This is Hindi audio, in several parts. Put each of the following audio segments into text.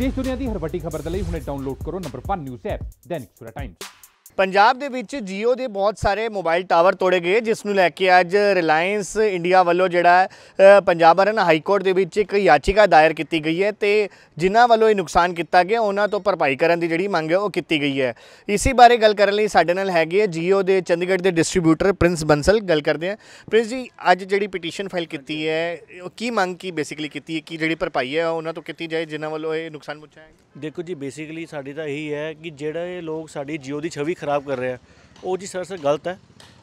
દેશ દુનિયાની હર વટી ખબર દલઈ હુને ડાઉનલોડ કરો નંબર 5 ન્યૂઝ એપ દૈનિક સુરત ટાઈમ્સ ਪੰਜਾਬ ਦੇ ਵਿੱਚ Jio ਦੇ ਬਹੁਤ ਸਾਰੇ ਮੋਬਾਈਲ ਟਾਵਰ ਤੋੜੇ ਗਏ ਜਿਸ ਨੂੰ ਲੈ ਕੇ ਅੱਜ ਰਿਲਾਇੰਸ ਇੰਡੀਆ ਵੱਲੋਂ ਜਿਹੜਾ ਪੰਜਾਬ ਹਰਨ ਹਾਈ ਕੋਰਟ ਦੇ ਵਿੱਚ ਇੱਕ ਯਾਚੀਕਾ ਦਾਇਰ ਕੀਤੀ ਗਈ ਹੈ ਤੇ ਜਿਨ੍ਹਾਂ ਵੱਲੋਂ ਇਹ ਨੁਕਸਾਨ ਕੀਤਾ ਗਿਆ ਉਹਨਾਂ ਤੋਂ ਭਰਪਾਈ ਕਰਨ ਦੀ ਜਿਹੜੀ ਮੰਗ ਹੈ ਉਹ ਕੀਤੀ ਗਈ ਹੈ ਇਸੇ ਬਾਰੇ ਗੱਲ ਕਰਨ ਲਈ ਸਾਡੇ ਨਾਲ ਹੈਗੇ Jio ਦੇ ਚੰਡੀਗੜ੍ਹ ਦੇ ਡਿਸਟ੍ਰੀਬਿਊਟਰ ਪ੍ਰਿੰਸ ਬੰਸਲ ਗੱਲ ਕਰਦੇ ਆ ਪ੍ਰਿੰਸ ਜੀ ਅੱਜ ਜਿਹੜੀ ਪਟੀਸ਼ਨ ਫਾਈਲ ਕੀਤੀ ਹੈ ਉਹ ਕੀ ਮੰਗ ਕੀ ਬੇਸਿਕਲੀ ਕੀਤੀ ਹੈ ਕਿ ਜਿਹੜੀ ਭਰਪਾਈ ਹੈ ਉਹਨਾਂ ਤੋਂ ਕੀਤੀ ਜਾਏ ਜਿਨ੍ਹਾਂ ਵੱਲੋਂ ਇਹ ਨੁਕਸਾਨ ਪਹੁੰਚਾਇਆ ਦੇਖੋ ਜੀ ਬੇਸਿਕਲੀ ਸਾਡੀ ਤਾਂ ਇਹੀ ਹੈ ਕਿ ਜਿਹੜਾ ਇਹ ਲੋਕ ਸਾਡੀ Jio ਦੀ ਛਵੀ ਖਰਾਬ ਕਰ ਰਿਹਾ ਉਹ ਜੀ ਸਰ ਸਰ ਗਲਤ ਹੈ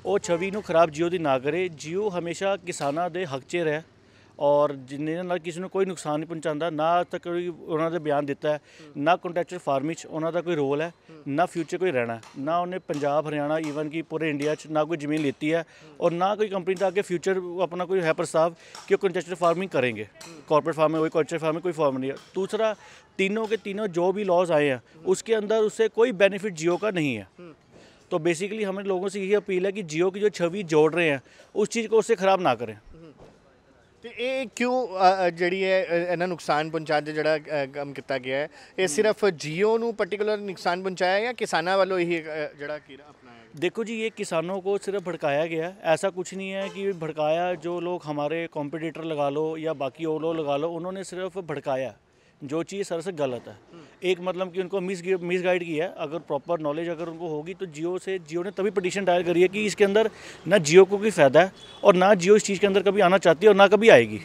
ਉਹ ਛਵੀ ਨੂੰ ਖਰਾਬ ਜਿਉ ਦੀ ਨਾ ਕਰੇ ਜਿਉ ਹਮੇਸ਼ਾ ਕਿਸਾਨਾਂ ਦੇ ਹੱਕ 'ਚ ਰਿਹਾ ਔਰ ਜਿੰਨੇ ਨਾਲ ਕਿਸੇ ਨੂੰ ਕੋਈ ਨੁਕਸਾਨ ਨਹੀਂ ਪਹੁੰਚਾਉਂਦਾ ਨਾ ਤਾਂ ਕੋਈ ਉਹਨਾਂ ਦੇ ਬਿਆਨ ਦਿੱਤਾ ਹੈ ਨਾ ਕੰਟੈਕਚੁਅਲ ਫਾਰਮਿੰਗ 'ਚ ਉਹਨਾਂ ਦਾ ਕੋਈ ਰੋਲ ਹੈ ਨਾ ਫਿਊਚਰ ਕੋਈ ਰਹਿਣਾ ਨਾ ਉਹਨੇ ਪੰਜਾਬ ਹਰਿਆਣਾ ਈਵਨ ਕਿ ਪੂਰੇ ਇੰਡੀਆ 'ਚ ਨਾ ਕੋਈ ਜ਼ਮੀਨ ਲਈਤੀ ਹੈ ਔਰ ਨਾ ਕੋਈ ਕੰਪਨੀ ਦਾ ਅੱਗੇ ਫਿਊਚਰ ਆਪਣਾ ਕੋਈ ਹੈ ਪ੍ਰਸਤਾव कि वो कंटेस्टेड फार्मिंग करेंगे कॉर्पोरेट फार्मिंग वही कॉर्पोरेट फार्मिंग कोई फार्म नहीं है दूसरा तीनों के तीनों जो भी लॉज आए हैं उसके अंदर उससे कोई बेनिफिट जियो का नहीं है तो बेसिकली हमें लोगों से यही अपील है कि जियो की जो छवि जोड़ रहे हैं उस चीज़ को उससे ख़राब ना करें ਤੇ ਇਹ ਕਿਉਂ ਜਿਹੜੀ ਹੈ ਇਹਨਾਂ ਨੁਕਸਾਨ ਪਹੁੰਚਾਉਣ ਦੇ ਜਿਹੜਾ ਕੰਮ ਕੀਤਾ ਗਿਆ ਹੈ ਇਹ ਸਿਰਫ ਜੀਓ ਨੂੰ ਪਾਰਟਿਕੂਲਰ ਨੁਕਸਾਨ ਪਹੁੰਚਾਇਆ ਹੈ ਜਾਂ ਕਿਸਾਨਾਂ ਵੱਲੋਂ ਹੀ ਜਿਹੜਾ ਕੀੜਾ ਆਪਣਾ ਹੈ ਦੇਖੋ ਜੀ ਇਹ ਕਿਸਾਨੋਂ ਕੋ ਸਿਰਫ ਭੜਕਾਇਆ ਗਿਆ ਐਸਾ ਕੁਝ ਨਹੀਂ ਹੈ ਕਿ ਭੜਕਾਇਆ ਜੋ ਲੋਕ ਹਮਾਰੇ ਕੰਪੀਟੀਟਰ ਲਗਾ ਲੋ ਜਾਂ ਬਾਕੀ ਹੋਰ ਲੋ ਲਗਾ ਲੋ ਉਹਨਾਂ ਨੇ ਸਿਰਫ ਭੜਕਾਇਆ जो चीज़ सर से गलत है एक मतलब कि उनको मिस मिस गाइड किया है अगर प्रॉपर नॉलेज अगर उनको होगी तो जियो से जियो ने तभी पटिशन डायर करी है कि इसके अंदर ना जियो को कोई फ़ायदा है और ना जियो इस चीज़ के अंदर कभी आना चाहती है और ना कभी आएगी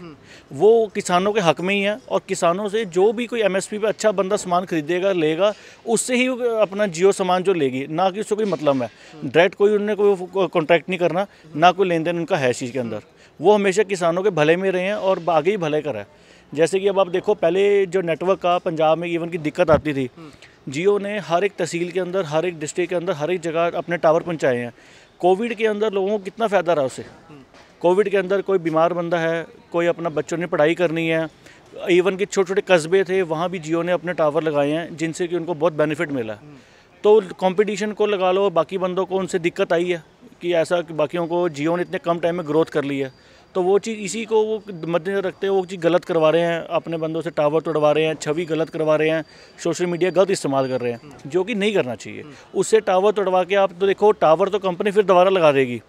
वो किसानों के हक में ही है और किसानों से जो भी कोई एम पे अच्छा बंदा सामान खरीदेगा लेगा उससे ही अपना जियो सामान जो लेगी ना कि उससे कोई मतलब है डायरेक्ट कोई उनने कोई कॉन्ट्रैक्ट नहीं करना ना कोई लेन देन उनका है इस चीज़ के अंदर वो हमेशा किसानों के भले में रहे हैं और आगे ही भले करें है जैसे कि अब आप देखो पहले जो नेटवर्क का पंजाब में इवन की दिक्कत आती थी हम्म। जियो ने हर एक तहसील के अंदर हर एक डिस्ट्रिक्ट के अंदर हर एक जगह अपने टावर पहुँचाए हैं कोविड के अंदर लोगों को कितना फ़ायदा रहा उससे कोविड हम्म। के अंदर कोई बीमार बंदा है कोई अपना बच्चों ने पढ़ाई करनी है इवन के छोटे छोटे कस्बे थे वहाँ भी जियो ने अपने टावर लगाए हैं जिनसे कि उनको बहुत बेनिफिट मिला हम्म। तो कंपटीशन को लगा लो बाकी बंदों को उनसे दिक्कत आई है कि ऐसा कि बाकियों को जियो ने इतने कम टाइम में ग्रोथ कर ली है तो वो चीज़ इसी को वो मद्देनजर रखते हुए वो चीज़ गलत करवा रहे हैं अपने बंदों से टावर तोड़वा रहे हैं छवि गलत करवा रहे हैं सोशल मीडिया गलत इस्तेमाल कर रहे हैं जो कि नहीं करना चाहिए उससे टावर तोड़वा के आप तो देखो टावर तो कंपनी फिर दोबारा लगा देगी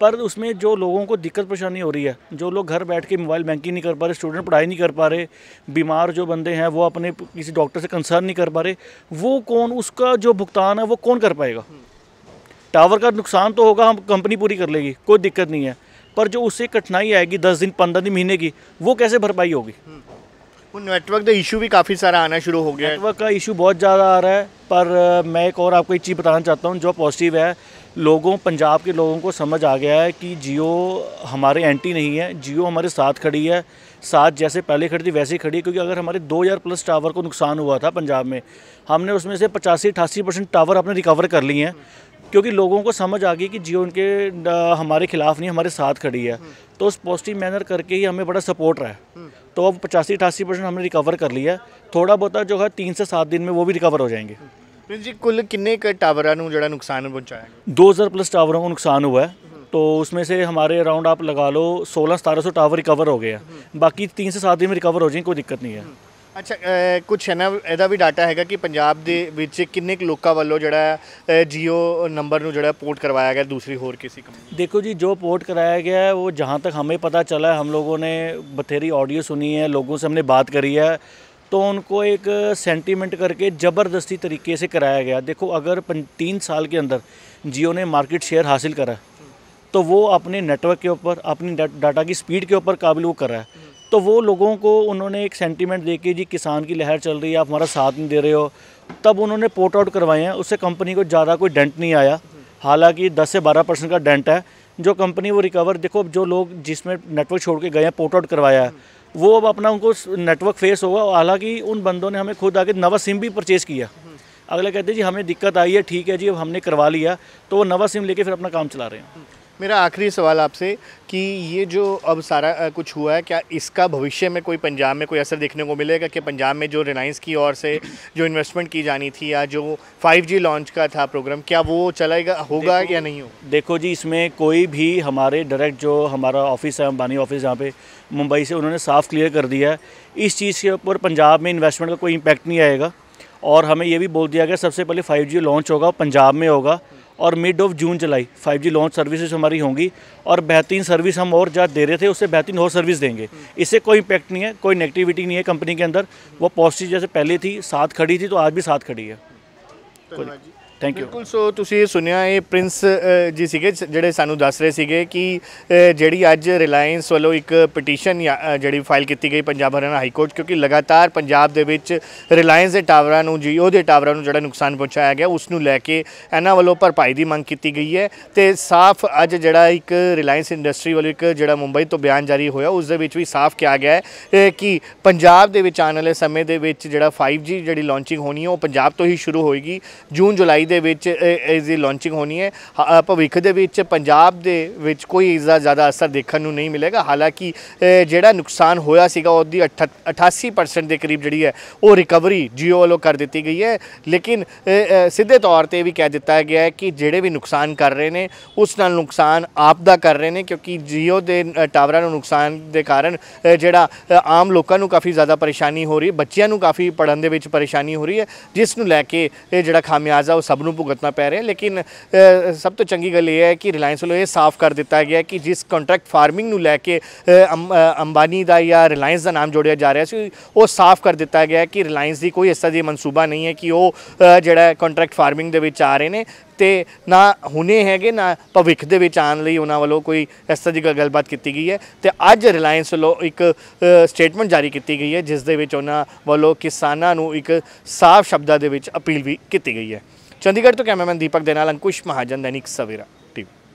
पर उसमें जो लोगों को दिक्कत परेशानी हो रही है जो लोग घर बैठ के मोबाइल बैंकिंग नहीं कर पा रहे स्टूडेंट पढ़ाई नहीं कर पा रहे बीमार जो बंदे हैं वो अपने किसी डॉक्टर से कंसर्न नहीं कर पा रहे वो कौन उसका जो भुगतान है वो कौन कर पाएगा टावर का नुकसान तो होगा हम कंपनी पूरी कर लेगी कोई दिक्कत नहीं है पर जो उससे कठिनाई आएगी दस दिन पंद्रह दिन महीने की वो कैसे भरपाई होगी नेटवर्क का इशू भी काफ़ी सारा आना शुरू हो गया नेटवर्क का इशू बहुत ज़्यादा आ रहा है पर मैं एक और आपको एक चीज़ बताना चाहता हूँ जो पॉजिटिव है लोगों पंजाब के लोगों को समझ आ गया है कि जियो हमारे एंटी नहीं है जियो हमारे साथ खड़ी है साथ जैसे पहले खड़ी थी वैसे ही खड़ी है क्योंकि अगर हमारे 2000 प्लस टावर को नुकसान हुआ था पंजाब में हमने उसमें से पचासी अठासी परसेंट टावर अपने रिकवर कर लिए हैं क्योंकि लोगों को समझ आ गई कि जियो उनके हमारे खिलाफ नहीं हमारे साथ खड़ी है हम्म। तो उस पॉजिटिव मैनर करके ही हमें बड़ा सपोर्ट रहा है हम्म। तो अब पचासी अठासी परसेंट हमने रिकवर कर लिया थोड़ा बहुत जो है तीन से सात दिन में वो भी रिकवर हो जाएंगे हम्म। जी कुल किन्ने ਕਿੰਨੇ ਕ ਟਾਵਰਾਂ ਨੂੰ ਜਿਹੜਾ ਨੁਕਸਾਨ ਪਹੁੰਚਾਇਆ ਗਿਆ 2000 ਪਲਸ ਟਾਵਰਾਂ ਨੂੰ ਨੁਕसान ਹੋਇਆ ਹੈ तो उसमें से हमारे अराउंड आप लगा लो सोलह सतारह सौ टावर रिकवर हो गए हैं बाकी तीन से सात दिन में रिकवर हो जाएंगे कोई दिक्कत नहीं है ਅੱਛਾ ਕੁਝ ਇਹਨਾਂ ਇਹਦਾ ਵੀ ਡਾਟਾ ਹੈਗਾ ਕਿ ਪੰਜਾਬ ਦੇ ਵਿੱਚ ਕਿੰਨੇ ਕੁ ਲੋਕਾਂ वालों ਜਿਹੜਾ ਜੀਓ ਨੰਬਰ ਨੂੰ ਜਿਹੜਾ पोर्ट करवाया गया दूसरी होर किसी कंपनी देखो जी जो पोर्ट कराया गया है वो जहाँ तक हमें पता चला है हम लोगों ने बथेरी ऑडियो सुनी है लोगों से हमने बात करी है तो उनको एक सेंटीमेंट करके ज़बरदस्ती तरीके से कराया गया देखो अगर तीन साल के अंदर जियो ने मार्केट शेयर हासिल करा तो वो अपने नेटवर्क के ऊपर अपनी डाटा की स्पीड के ऊपर काबिल वो करा है तो वो लोगों को उन्होंने एक सेंटीमेंट दे के जी किसान की लहर चल रही है आप हमारा साथ नहीं दे रहे हो तब उन्होंने पोर्ट आउट करवाए हैं उससे कंपनी को ज़्यादा कोई डेंट नहीं आया हालांकि 10 से 12 परसेंट का डेंट है जो कंपनी वो रिकवर देखो अब जो लोग जिसमें नेटवर्क छोड़ के गए हैं पोर्ट आउट करवाया है वो अब अपना उनको नेटवर्क फेस होगा हालाँकि उन बंदों ने हमें खुद आके नवा सिम भी परचेज़ किया अगले कहते जी हमें दिक्कत आई है ठीक है जी अब हमने करवा लिया तो वो नवा सिम लेके फिर अपना काम चला रहे हैं मेरा आखिरी सवाल आपसे कि ये जो अब सारा कुछ हुआ है क्या इसका भविष्य में कोई पंजाब में कोई असर देखने को मिलेगा कि पंजाब में जो रिलायंस की ओर से जो इन्वेस्टमेंट की जानी थी या जो 5G लॉन्च का था प्रोग्राम क्या वो चलाएगा होगा या नहीं होगा देखो जी इसमें कोई भी हमारे डायरेक्ट जो हमारा ऑफिस है अंबानी ऑफिस यहाँ पे मुंबई से उन्होंने साफ क्लियर कर दिया है इस चीज़ के ऊपर पंजाब में इन्वेस्टमेंट का कोई इम्पैक्ट नहीं आएगा और हमें ये भी बोल दिया गया सबसे पहले फाइव लॉन्च होगा पंजाब में होगा और mid of June July 5G launch services हमारी होंगी और बेहतरीन सर्विस हम और जहाँ दे रहे थे उससे बेहतरीन और सर्विस देंगे इससे कोई इम्पैक्ट नहीं है कोई नेगेटिविटी नहीं है कंपनी के अंदर वो पॉजिटिव जैसे पहले थी साथ खड़ी थी तो आज भी साथ खड़ी है ਥੈਂਕ ਯੂ ਬਿਲਕੁਲ ਸੋ ਤੁਸੀਂ ਸੁਣਿਆ ਇਹ ਪ੍ਰਿੰਸ ਜੀ ਸੀਗੇ ਜਿਹੜੇ ਸਾਨੂੰ ਦੱਸ ਰਹੇ ਸੀਗੇ ਕਿ ਜਿਹੜੀ ਅੱਜ ਰਿਲਾਇੰਸ ਵੱਲੋਂ ਇੱਕ ਪਟੀਸ਼ਨ ਜਿਹੜੀ ਫਾਈਲ ਕੀਤੀ ਗਈ ਪੰਜਾਬ ਹਰਿਆਣਾ ਹਾਈ ਕੋਰਟ ਕਿਉਂਕਿ ਲਗਾਤਾਰ ਪੰਜਾਬ ਦੇ ਵਿੱਚ ਰਿਲਾਇੰਸ ਦੇ ਟਾਵਰਾਂ ਨੂੰ ਜੀਓ ਦੇ ਟਾਵਰਾਂ ਨੂੰ ਜਿਹੜਾ ਨੁਕਸਾਨ ਪਹੁੰਚਾਇਆ ਗਿਆ ਉਸ ਨੂੰ ਲੈ ਕੇ ਇਹਨਾਂ ਵੱਲੋਂ ਭਰਪਾਈ ਦੀ ਮੰਗ ਕੀਤੀ ਗਈ ਹੈ ਤੇ ਸਾਫ਼ ਅੱਜ ਜਿਹੜਾ ਇੱਕ ਰਿਲਾਇੰਸ ਇੰਡਸਟਰੀ ਵੱਲੋਂ ਇੱਕ ਜਿਹੜਾ ਮੁੰਬਈ ਤੋਂ ਬਿਆਨ ਜਾਰੀ ਹੋਇਆ ਉਸ ਦੇ ਵਿੱਚ ਵੀ ਸਾਫ਼ ਕਿਹਾ ਗਿਆ ਹੈ ਕਿ ਪੰਜਾਬ ਦੇ ਵਿੱਚ ਆਉਣ ਵਾਲੇ ਸਮੇਂ ਦੇ ਵਿੱਚ ਜਿਹੜਾ 5G ਜਿਹੜੀ ਲਾਂਚਿੰਗ ਹੋਣੀ ਹੈ ਉਹ ਪੰਜਾਬ ਤੋਂ ਹੀ ਸ਼ੁਰੂ ਹੋਏਗੀ ਜੂਨ ਜੁਲਾਈ ਦੇ ਵਿੱਚ ਇਸ ਦੀ ਲਾਂਚਿੰਗ ਹੋਣੀ ਹੈ ਭਵਿੱਖ ਦੇ ਵਿੱਚ ਪੰਜਾਬ ਦੇ ਵਿੱਚ ਕੋਈ ਇਸ ਦਾ ਜ਼ਿਆਦਾ ਅਸਰ ਦੇਖਣ ਨੂੰ ਨਹੀਂ ਮਿਲੇਗਾ ਹਾਲਾਂਕਿ ਜਿਹੜਾ ਨੁਕਸਾਨ ਹੋਇਆ ਸੀਗਾ ਉਹਦੀ 88% ਦੇ ਕਰੀਬ ਜਿਹੜੀ ਹੈ ਉਹ ਰਿਕਵਰੀ ਜੀਓ ਵੱਲੋਂ ਕਰ ਦਿੱਤੀ ਗਈ ਹੈ ਲੇਕਿਨ ਸਿੱਧੇ ਤੌਰ ਤੇ ਵੀ ਕਹਿ ਦਿੱਤਾ ਗਿਆ ਹੈ ਕਿ ਜਿਹੜੇ ਵੀ ਨੁਕਸਾਨ ਕਰ ਰਹੇ ਨੇ ਉਸ ਨਾਲ ਨੁਕਸਾਨ ਆਪ ਦਾ ਕਰ ਰਹੇ ਨੇ ਕਿਉਂਕਿ ਜੀਓ ਦੇ ਟਾਵਰਾਂ ਨੂੰ ਨੁਕਸਾਨ ਦੇ ਕਾਰਨ ਜਿਹੜਾ ਆਮ ਲੋਕਾਂ ਨੂੰ ਕਾਫੀ ਜ਼ਿਆਦਾ ਪਰੇਸ਼ਾਨੀ ਹੋ ਰਹੀ ਬੱਚਿਆਂ ਨੂੰ ਕਾਫੀ ਪੜਨ ਦੇ ਵਿੱਚ ਪਰੇਸ਼ਾਨੀ ਹੋ ਰਹੀ ਹੈ ਜਿਸ ਨੂੰ ਲੈ ਕੇ ਇਹ ਜਿਹੜਾ ਖਾਮਿਆਜ਼ਾ ਉਹ ਸਭ ਸਭ ਨੂੰ ਭੁਗਤਣਾ ਪੈ ਰਿਹਾ ਲੇਕਿਨ ਸਭ ਤੋਂ ਚੰਗੀ ਗੱਲ ਇਹ ਹੈ ਕਿ ਰਿਲਾਇੰਸ ਵੱਲੋਂ ਇਹ ਸਾਫ਼ ਕਰ ਦਿੱਤਾ ਗਿਆ ਕਿ ਜਿਸ ਕੰਟਰੈਕਟ ਫਾਰਮਿੰਗ ਨੂੰ ਲੈ ਕੇ ਅੰਬਾਨੀ ਦਾ ਜਾਂ ਰਿਲਾਇੰਸ ਦਾ ਨਾਮ ਜੋੜਿਆ ਜਾ ਰਿਹਾ ਸੀ ਉਹ ਸਾਫ਼ ਕਰ ਦਿੱਤਾ ਗਿਆ ਕਿ ਰਿਲਾਇੰਸ ਦੀ ਕੋਈ ਇਸ ਤਰ੍ਹਾਂ ਦੀ ਮਨਸੂਬਾ ਨਹੀਂ ਹੈ ਕਿ ਉਹ ਜਿਹੜਾ ਕੰਟਰੈਕਟ ਫਾਰਮਿੰਗ ਦੇ ਵਿੱਚ ਆ ਰਹੇ ਨੇ ਤੇ ਨਾ ਹੁਣੇ ਹੈਗੇ ਨਾ ਭਵਿੱਖ ਦੇ ਵਿੱਚ ਆਉਣ ਲਈ ਉਹਨਾਂ ਵੱਲੋਂ ਕੋਈ ਇਸ ਤਰ੍ਹਾਂ ਦੀ ਗੱਲਬਾਤ ਕੀਤੀ ਗਈ ਹੈ ਤੇ ਅੱਜ ਰਿਲਾਇੰਸ ਵੱਲੋਂ ਇੱਕ ਸਟੇਟਮੈਂਟ ਜਾਰੀ ਕੀਤੀ ਗਈ ਹੈ ਜਿਸ ਦੇ ਵਿੱਚ ਉਹਨਾਂ ਵੱਲੋਂ ਕਿਸਾਨਾਂ ਨੂੰ ਇੱਕ ਸਾਫ਼ ਸ਼ਬਦਾਂ ਦੇ ਵਿੱਚ ਅਪੀਲ ਵੀ ਕੀਤੀ ਗਈ ਹੈ ਚੰਡੀਗੜ੍ਹ ਤੋਂ ਕੈਮਰਾਮੈਨ ਦੀਪਕ ਦੇ ਨਾਲ ਅੰਕੁਸ਼ ਮਹਾਜਨ ਦੈਨਿਕ ਸਵੇਰਾ